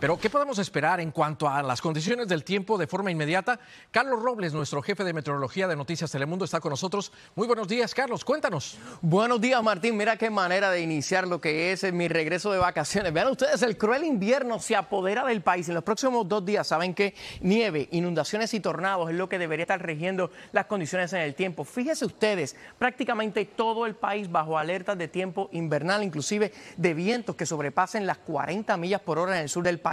Pero, ¿qué podemos esperar en cuanto a las condiciones del tiempo de forma inmediata? Carlos Robles, nuestro jefe de meteorología de Noticias Telemundo, está con nosotros. Muy buenos días, Carlos, cuéntanos. Buenos días, Martín. Mira qué manera de iniciar lo que es eh, mi regreso de vacaciones. Vean ustedes, el cruel invierno se apodera del país. En los próximos dos días, ¿saben que Nieve, inundaciones y tornados es lo que debería estar regiendo las condiciones en el tiempo. Fíjense ustedes, prácticamente todo el país bajo alertas de tiempo invernal, inclusive de vientos que sobrepasen las 40 millas por hora en el sur del país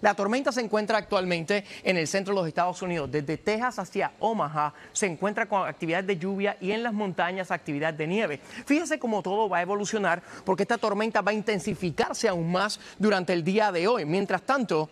la tormenta se encuentra actualmente en el centro de los Estados Unidos. Desde Texas hacia Omaha se encuentra con actividad de lluvia y en las montañas actividad de nieve. Fíjese cómo todo va a evolucionar porque esta tormenta va a intensificarse aún más durante el día de hoy. Mientras tanto,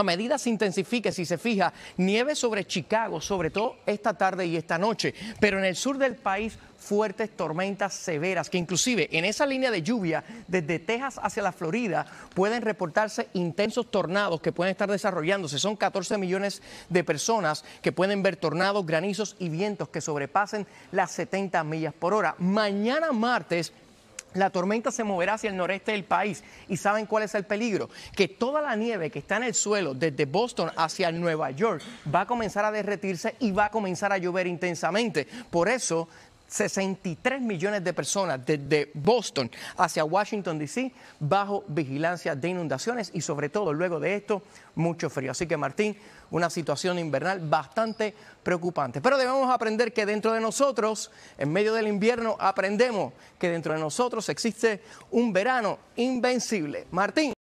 a medida se intensifique, si se fija, nieve sobre Chicago, sobre todo esta tarde y esta noche, pero en el sur del país fuertes tormentas severas, que inclusive en esa línea de lluvia desde Texas hacia la Florida pueden reportarse intensos tornados que pueden estar desarrollándose. Son 14 millones de personas que pueden ver tornados, granizos y vientos que sobrepasen las 70 millas por hora. Mañana martes la tormenta se moverá hacia el noreste del país y ¿saben cuál es el peligro? Que toda la nieve que está en el suelo desde Boston hacia Nueva York va a comenzar a derretirse y va a comenzar a llover intensamente. Por eso 63 millones de personas desde Boston hacia Washington, D.C., bajo vigilancia de inundaciones y sobre todo luego de esto mucho frío. Así que Martín, una situación invernal bastante preocupante. Pero debemos aprender que dentro de nosotros, en medio del invierno, aprendemos que dentro de nosotros existe un verano invencible. Martín.